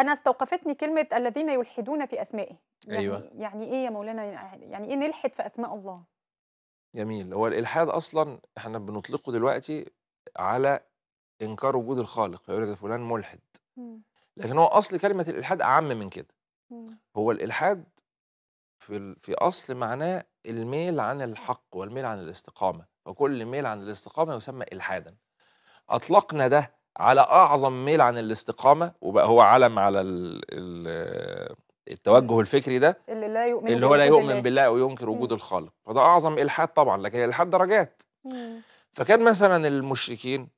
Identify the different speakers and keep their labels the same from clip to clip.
Speaker 1: أنا استوقفتني كلمة الذين يلحدون في أسمائه، يعني أيوه. يعني يعني إيه يا مولانا يعني إيه نلحد في أسماء الله؟ جميل، هو الإلحاد أصلًا إحنا بنطلقه دلوقتي على إنكار وجود الخالق، يقول لك فلان ملحد. إمم. لكن هو أصل كلمة الإلحاد أعم من كده. إمم. هو الإلحاد في في أصل معناه الميل عن الحق والميل عن الاستقامة، وكل ميل عن الاستقامة يسمى إلحادًا. أطلقنا ده على اعظم ميل عن الاستقامه وبقى هو علم على الـ التوجه الفكري ده اللي لا يؤمن اللي هو لا يؤمن بالله, بالله او ينكر وجود الخالق فده اعظم الحاد طبعا لكن الالحاد درجات مم. فكان مثلا المشركين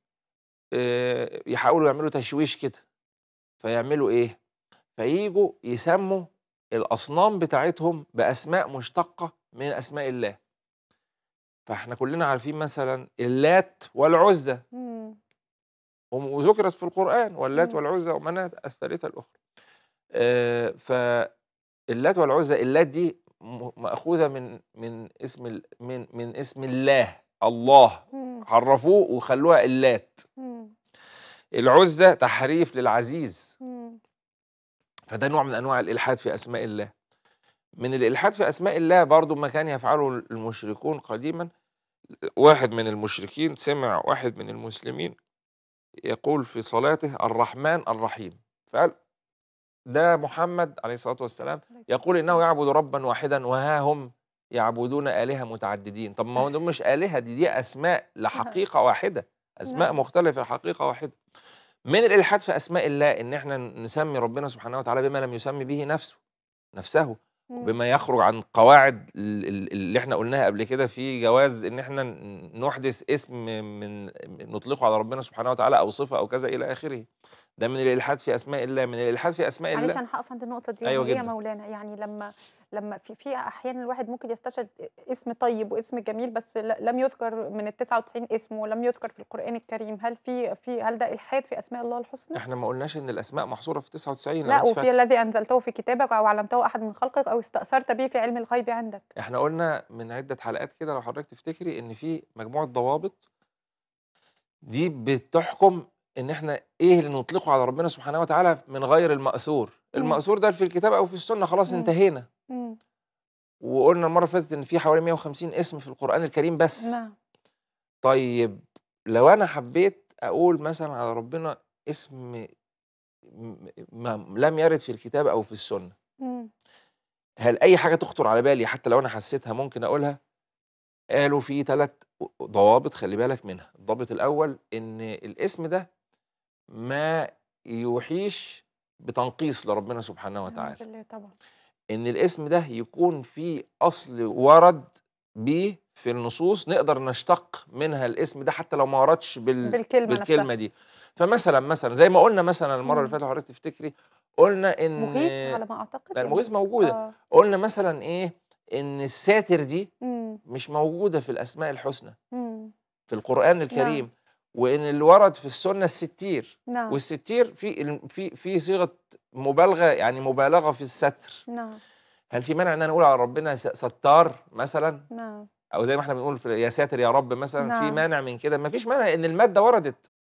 Speaker 1: آه، يحاولوا يعملوا تشويش كده فيعملوا ايه فييجوا يسموا الاصنام بتاعتهم باسماء مشتقه من اسماء الله فاحنا كلنا عارفين مثلا اللات والعزى وذكرت في القرآن واللات إمم. والعزى ومناة الثالثة الأخرى فاللات والعزى اللات دي مأخوذة من من اسم من من اسم الله الله عرفوه إمم. وخلوها اللات إمم. العزة تحريف للعزيز فده نوع من أنواع الإلحاد في أسماء الله من الإلحاد في أسماء الله برضو ما كان يفعله المشركون قديما واحد من المشركين سمع واحد من المسلمين يقول في صلاته الرحمن الرحيم فقال ده محمد عليه الصلاة والسلام يقول إنه يعبد ربا واحدا وها هم يعبدون آلهة متعددين طب ما هم مش آلهة دي دي أسماء لحقيقة واحدة أسماء نعم. مختلفة لحقيقة واحدة من الإلحاد في أسماء الله إن إحنا نسمي ربنا سبحانه وتعالى بما لم يسمي به نفسه نفسه بما يخرج عن قواعد اللي احنا قلناها قبل كده في جواز ان احنا نحدث اسم من نطلقه على ربنا سبحانه وتعالى او صفه او كذا الى اخره ده من الالحاد في اسماء الله من الالحاد في اسماء الله معلش انا هقف عند النقطه دي أيوة هي جدا. مولانا يعني لما لما في في احيانا الواحد ممكن يستشهد اسم طيب واسم جميل بس لم يذكر من ال 99 اسم ولم يذكر في القران الكريم هل في في هل ده الحاد في اسماء الله الحسنى احنا ما قلناش ان الاسماء محصوره في 99 لا وفي الذي انزلته في كتابك او علمته احد من خلقك او استاثرت به في علم الغيب عندك احنا قلنا من عده حلقات كده لو حضرتك تفتكري ان في مجموعه ضوابط دي بتحكم ان احنا ايه اللي نطلقه على ربنا سبحانه وتعالى من غير الماثور الماثور ده في الكتاب او في السنه خلاص مم. انتهينا مم. وقلنا المره اللي فاتت ان في حوالي 150 اسم في القران الكريم بس نعم طيب لو انا حبيت اقول مثلا على ربنا اسم ما لم يرد في الكتاب او في السنه مم. هل اي حاجه تخطر على بالي حتى لو انا حسيتها ممكن اقولها قالوا في ثلاث ضوابط خلي بالك منها الضابط الاول ان الاسم ده ما يوحيش بتنقيص لربنا سبحانه وتعالى طبعا ان الاسم ده يكون في اصل ورد بيه في النصوص نقدر نشتق منها الاسم ده حتى لو ما وردش بال... بالكلمه, بالكلمة دي فمثلا مثلا زي ما قلنا مثلا المره اللي فاتت حضرتك تفتكري قلنا ان مغيث على ما اعتقد يعني. المغيث موجوده آه. قلنا مثلا ايه ان الساتر دي مم. مش موجوده في الاسماء الحسنى مم. في القران الكريم نعم. وان اللي ورد في السنه الستير نعم. والستير في في في صيغه مبالغه يعني مبالغه في الستر نعم هل في مانع ان انا اقول على ربنا ستار مثلا نعم او زي ما احنا بنقول يا ساتر يا رب مثلا نعم. في مانع من كده ما فيش مانع ان الماده وردت